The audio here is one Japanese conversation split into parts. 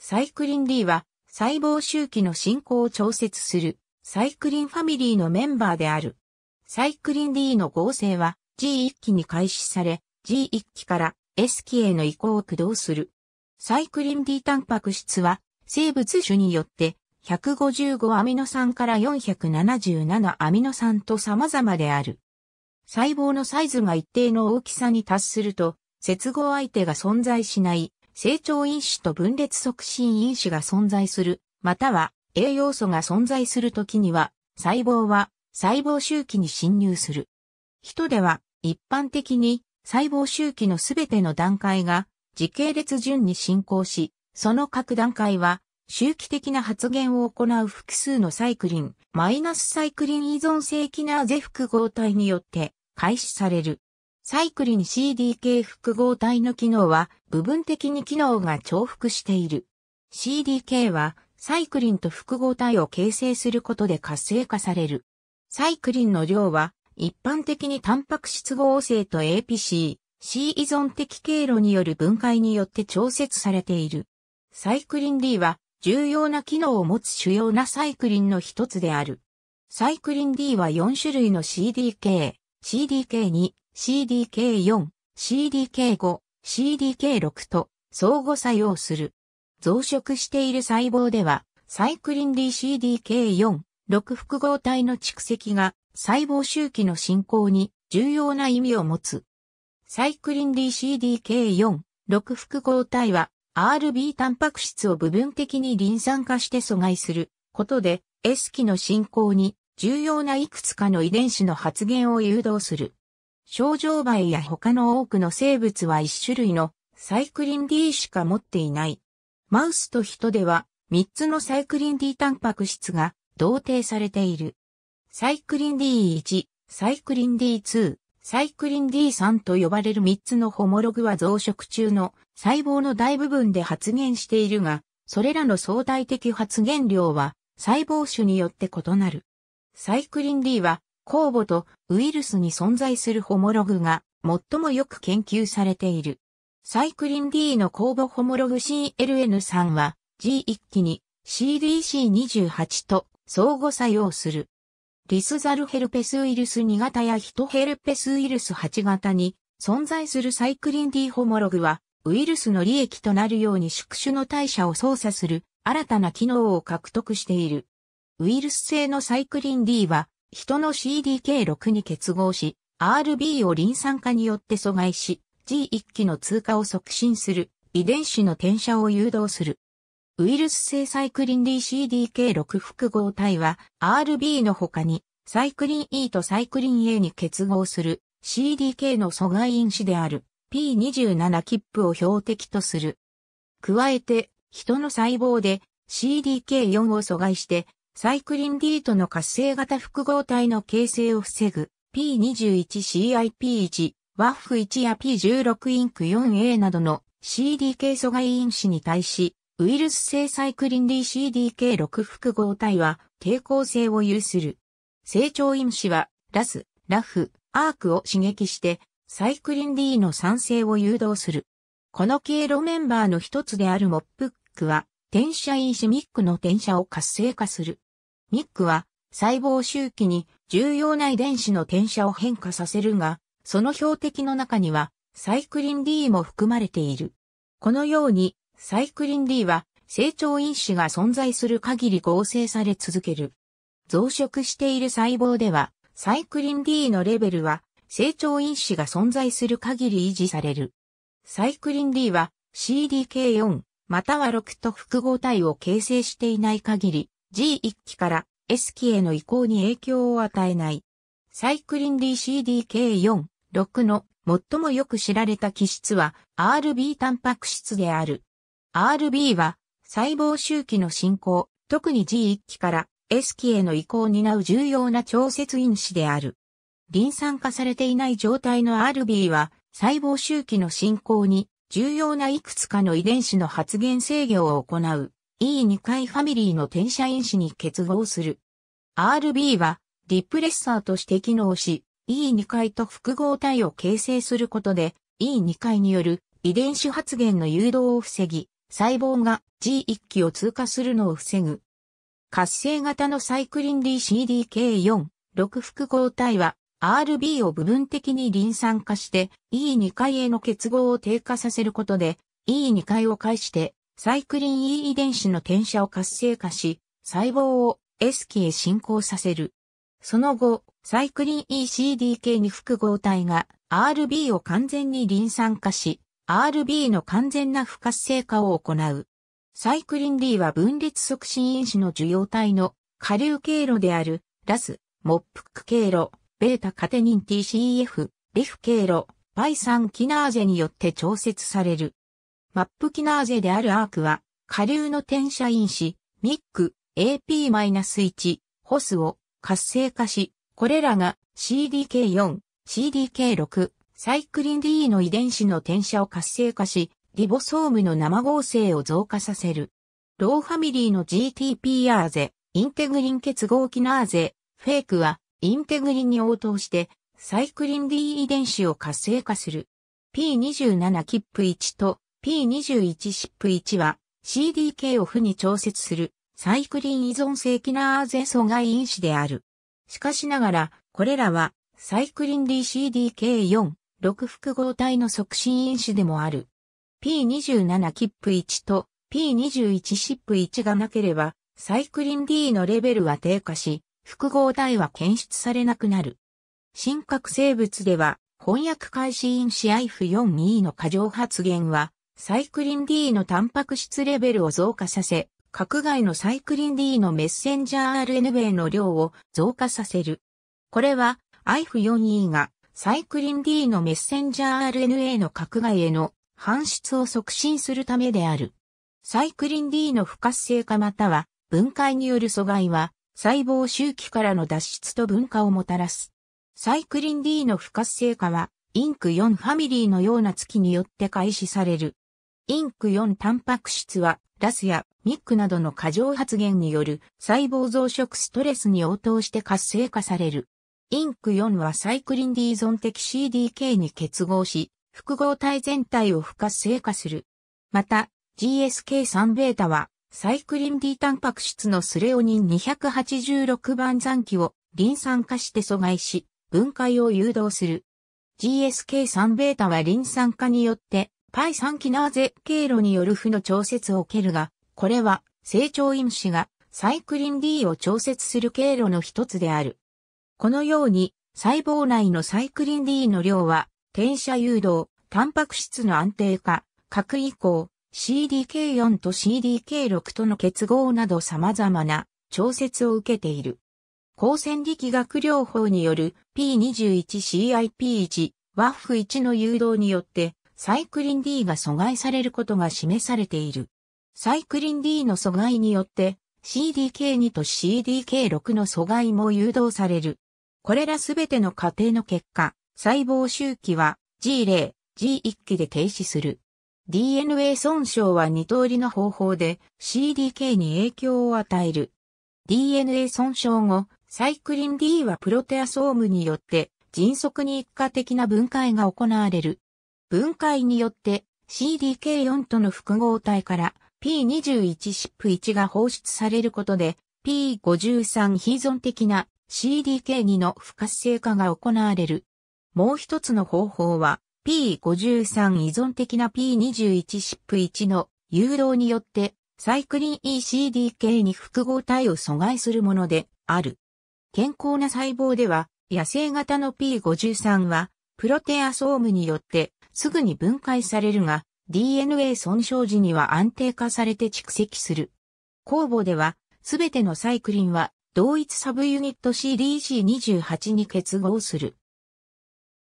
サイクリン D は細胞周期の進行を調節するサイクリンファミリーのメンバーである。サイクリン D の合成は G1 期に開始され G1 期から S 期への移行を駆動する。サイクリン D タンパク質は生物種によって155アミノ酸から477アミノ酸と様々である。細胞のサイズが一定の大きさに達すると、接合相手が存在しない成長因子と分裂促進因子が存在する、または栄養素が存在するときには、細胞は細胞周期に侵入する。人では一般的に細胞周期のすべての段階が時系列順に進行し、その各段階は周期的な発現を行う複数のサイクリン、マイナスサイクリン依存性キナーゼ複合体によって開始される。サイクリン CDK 複合体の機能は部分的に機能が重複している。CDK はサイクリンと複合体を形成することで活性化される。サイクリンの量は一般的にタンパク質合成と APC、C 依存的経路による分解によって調節されている。サイクリン D は重要な機能を持つ主要なサイクリンの一つである。サイクリン D は4種類の CDK、CDK2、CDK4、CDK5、CDK6 と相互作用する。増殖している細胞では、サイクリン DCDK4、6複合体の蓄積が細胞周期の進行に重要な意味を持つ。サイクリン DCDK4、6複合体は RB タンパク質を部分的にリン酸化して阻害することで S 期の進行に重要ないくつかの遺伝子の発現を誘導する。症状梅や他の多くの生物は一種類のサイクリン D しか持っていない。マウスと人では3つのサイクリン D タンパク質が同定されている。サイクリン D1、サイクリン D2、サイクリン D3 と呼ばれる3つのホモログは増殖中の細胞の大部分で発現しているが、それらの相対的発現量は細胞種によって異なる。サイクリン D は酵母とウイルスに存在するホモログが最もよく研究されている。サイクリン D の酵母ホモログ CLN3 は G1 期に CDC28 と相互作用する。リスザルヘルペスウイルス2型やヒトヘルペスウイルス8型に存在するサイクリン D ホモログはウイルスの利益となるように宿主の代謝を操作する新たな機能を獲得している。ウイルス性のサイクリン D は人の CDK6 に結合し、RB をリン酸化によって阻害し、G1 期の通過を促進する、遺伝子の転写を誘導する。ウイルス性サイクリン D CDK6 複合体は RB の他にサイクリン E とサイクリン A に結合する CDK の阻害因子である P27 切符を標的とする。加えて人の細胞で CDK4 を阻害してサイクリン D との活性型複合体の形成を防ぐ P21CIP1、WAF1 や P16 インク 4A などの CDK 阻害因子に対し、ウイルス性サイクリン DCDK6 複合体は抵抗性を有する。成長因子は、ラス、ラフ、アークを刺激して、サイクリン D の酸性を誘導する。この経路メンバーの一つであるモップックは、転写因子ミックの転写を活性化する。ミックは細胞周期に重要な遺伝子の転写を変化させるが、その標的の中にはサイクリン D も含まれている。このようにサイクリン D は成長因子が存在する限り合成され続ける。増殖している細胞ではサイクリン D のレベルは成長因子が存在する限り維持される。サイクリン D は CDK4 または6と複合体を形成していない限り G1 機から S 機への移行に影響を与えない。サイクリン DCDK4、6の最もよく知られた基質は RB タンパク質である。RB は細胞周期の進行、特に G1 期から S 期への移行を担う重要な調節因子である。リン酸化されていない状態の RB は細胞周期の進行に重要ないくつかの遺伝子の発現制御を行う。E2 階ファミリーの転写因子に結合する。RB はディプレッサーとして機能し、E2 階と複合体を形成することで、E2 階による遺伝子発現の誘導を防ぎ、細胞が G1 期を通過するのを防ぐ。活性型のサイクリン DCDK4、6複合体は RB を部分的に臨酸化して E2 階への結合を低下させることで E2 階を介してサイクリン E 遺伝子の転写を活性化し、細胞を S 期へ進行させる。その後、サイクリン ECDK に複合体が RB を完全にリン酸化し、RB の完全な不活性化を行う。サイクリン D は分裂促進因子の受容体の下流経路である、ラス、モップック経路、ベータカテニン TCF、リフ経路、パイサンキナーゼによって調節される。マップキナーゼであるアークは、下流の転写因子、ミック、AP-1、ホスを活性化し、これらが CDK4、CDK6、サイクリン D の遺伝子の転写を活性化し、リボソームの生合成を増加させる。ローファミリーの GTP アーゼ、インテグリン結合キナーゼ、フェイクは、インテグリンに応答して、サイクリン D 遺伝子を活性化する。P27 キップ1と P21 シップ1は CDK を負に調節するサイクリン依存性キナーゼ阻害因子である。しかしながら、これらはサイクリン DCDK4、6複合体の促進因子でもある。P27 キップ1と P21 シップ1がなければ、サイクリン D のレベルは低下し、複合体は検出されなくなる。真核生物では、翻訳開始因子 IF4E の過剰発現は、サイクリン D のタンパク質レベルを増加させ、核外のサイクリン D のメッセンジャー RNA の量を増加させる。これは IF4E がサイクリン D のメッセンジャー RNA の核外への搬出を促進するためである。サイクリン D の不活性化または分解による阻害は細胞周期からの脱出と分化をもたらす。サイクリン D の不活性化はインク4ファミリーのような月によって開始される。インク4タンパク質は、ラスやミックなどの過剰発現による細胞増殖ストレスに応答して活性化される。インク4はサイクリン D 依存的 CDK に結合し、複合体全体を不活性化する。また、GSK3β は、サイクリン D タンパク質のスレオニン286番残機をリン酸化して阻害し、分解を誘導する。GSK3β はリン酸化によってパイ酸キナーゼ経路による負の調節を受けるが、これは成長因子がサイクリン D を調節する経路の一つである。このように細胞内のサイクリン D の量は転写誘導、タンパク質の安定化、核移行、CDK4 と CDK6 との結合など様々な調節を受けている。光線力学療法による P21CIP1、WAF1 の誘導によってサイクリン D が阻害されることが示されている。サイクリン D の阻害によって CDK2 と CDK6 の阻害も誘導される。これらすべての過程の結果、細胞周期は G0、G1 期で停止する。DNA 損傷は2通りの方法で CDK に影響を与える。DNA 損傷後、サイクリン D はプロテアソームによって迅速に一過的な分解が行われる。分解によって CDK4 との複合体から P21 シップ1が放出されることで P53 非依存的な CDK2 の不活性化が行われる。もう一つの方法は P53 依存的な P21 シップ1の誘導によってサイクリン ECDK に複合体を阻害するものである。健康な細胞では野生型の P53 はプロテアソームによってすぐに分解されるが、DNA 損傷時には安定化されて蓄積する。酵母では、すべてのサイクリンは、同一サブユニット CDC28 に結合する。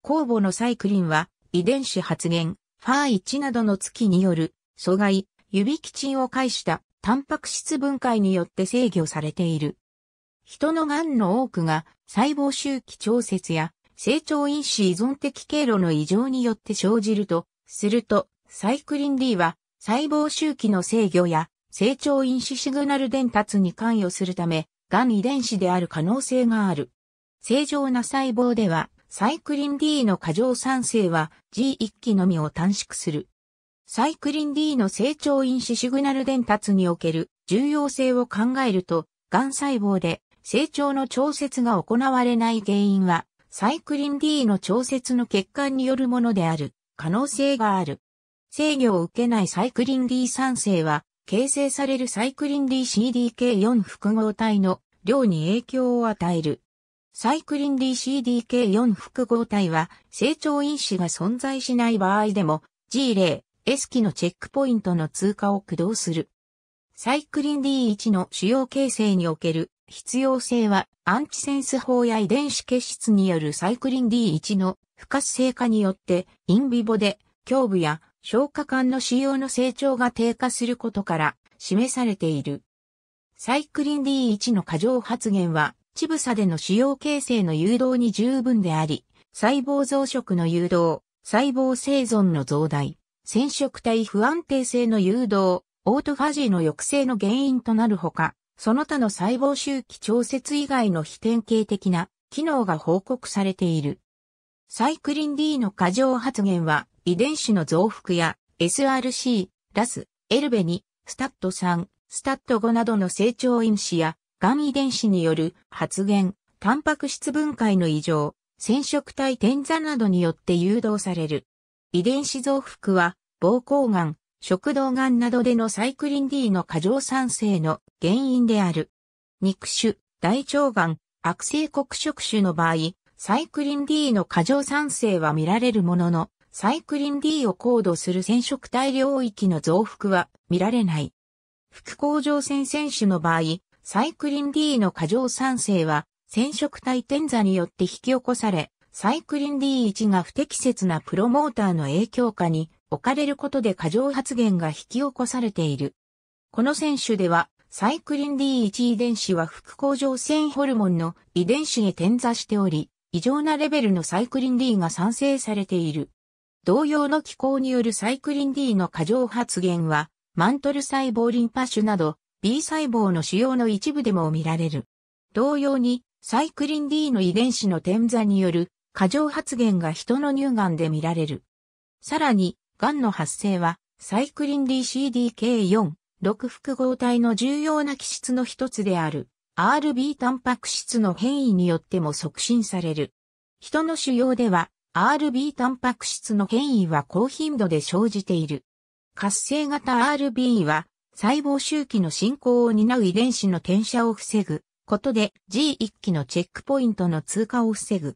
酵母のサイクリンは、遺伝子発現、ファー1などの月による、阻害、指基キチンを介した、タンパク質分解によって制御されている。人の癌の多くが細胞周期調節や成長因子依存的経路の異常によって生じると、すると、サイクリン D は細胞周期の制御や成長因子シグナル伝達に関与するため、がん遺伝子である可能性がある。正常な細胞では、サイクリン D の過剰産生は G1 期のみを短縮する。サイクリン D の成長因子シグナル伝達における重要性を考えると、がん細胞で成長の調節が行われない原因は、サイクリン D の調節の欠陥によるものである可能性がある。制御を受けないサイクリン D3 世は、形成されるサイクリン DCDK4 複合体の量に影響を与える。サイクリン DCDK4 複合体は、成長因子が存在しない場合でも、G 0 S 期のチェックポイントの通過を駆動する。サイクリン D1 の主要形成における必要性はアンチセンス法や遺伝子結質によるサイクリン D1 の不活性化によってインビボで胸部や消化管の使用の成長が低下することから示されている。サイクリン D1 の過剰発現は、チブサでの使用形成の誘導に十分であり、細胞増殖の誘導、細胞生存の増大、染色体不安定性の誘導、オートファジーの抑制の原因となるほか、その他の細胞周期調節以外の非典型的な機能が報告されている。サイクリン D の過剰発現は遺伝子の増幅や SRC、ラス、エルベニ、スタット3、スタット5などの成長因子や、がん遺伝子による発現、タンパク質分解の異常、染色体転座などによって誘導される。遺伝子増幅は、膀胱がん、食道がんなどでのサイクリン D の過剰酸性の原因である。肉種、大腸がん、悪性黒色種の場合、サイクリン D の過剰酸性は見られるものの、サイクリン D を高度する染色体領域の増幅は見られない。副甲状腺選手の場合、サイクリン D の過剰酸性は染色体転座によって引き起こされ、サイクリン D1 が不適切なプロモーターの影響下に置かれることで過剰発現が引き起こされている。この選手では、サイクリン D1 遺伝子は副甲状腺ホルモンの遺伝子へ転座しており、異常なレベルのサイクリン D が産生されている。同様の機構によるサイクリン D の過剰発現は、マントル細胞リンパ種など B 細胞の腫瘍の一部でも見られる。同様に、サイクリン D の遺伝子の転座による過剰発現が人の乳がんで見られる。さらに、癌の発生は、サイクリン DCDK4、6複合体の重要な基質の一つである RB タンパク質の変異によっても促進される。人の腫瘍では RB タンパク質の変異は高頻度で生じている。活性型 RB は細胞周期の進行を担う遺伝子の転写を防ぐことで G1 期のチェックポイントの通過を防ぐ。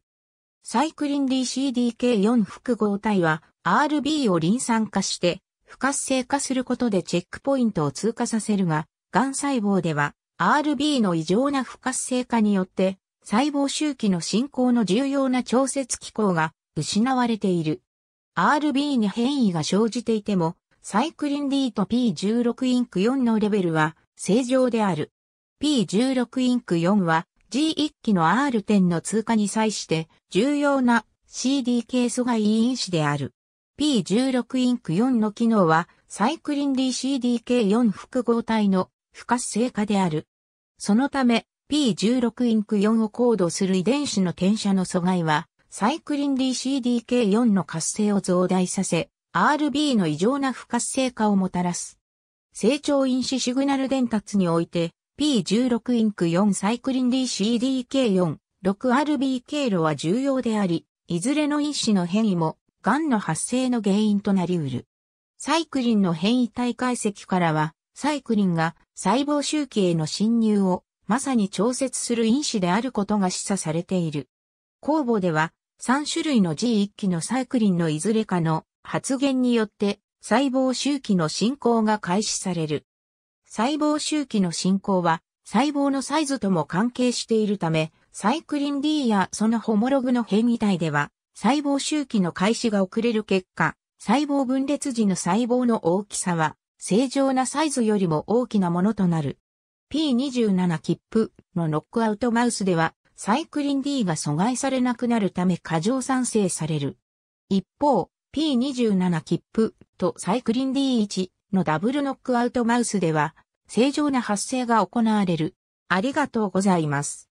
サイクリン DCDK4 複合体は RB をリン酸化して、不活性化することでチェックポイントを通過させるが、癌細胞では RB の異常な不活性化によって、細胞周期の進行の重要な調節機構が失われている。RB に変異が生じていても、サイクリン D と P16 インク4のレベルは正常である。P16 インク4は G1 期の R10 の通過に際して重要な CDK 阻害因子である。P16 インク4の機能は、サイクリン DCDK4 複合体の不活性化である。そのため、P16 インク4を高度する遺伝子の転写の阻害は、サイクリン DCDK4 の活性を増大させ、RB の異常な不活性化をもたらす。成長因子シグナル伝達において、P16 インク4サイクリン DCDK4、6RB 経路は重要であり、いずれの因子の変異も癌の発生の原因となりうる。サイクリンの変異体解析からは、サイクリンが細胞周期への侵入をまさに調節する因子であることが示唆されている。公募では、3種類の G1 期のサイクリンのいずれかの発現によって細胞周期の進行が開始される。細胞周期の進行は細胞のサイズとも関係しているため、サイクリン D やそのホモログの変異体では細胞周期の開始が遅れる結果、細胞分裂時の細胞の大きさは、正常なサイズよりも大きなものとなる。P27 切符のノックアウトマウスでは、サイクリン D が阻害されなくなるため過剰産生される。一方、P27 切符とサイクリン D1 のダブルノックアウトマウスでは、正常な発生が行われる。ありがとうございます。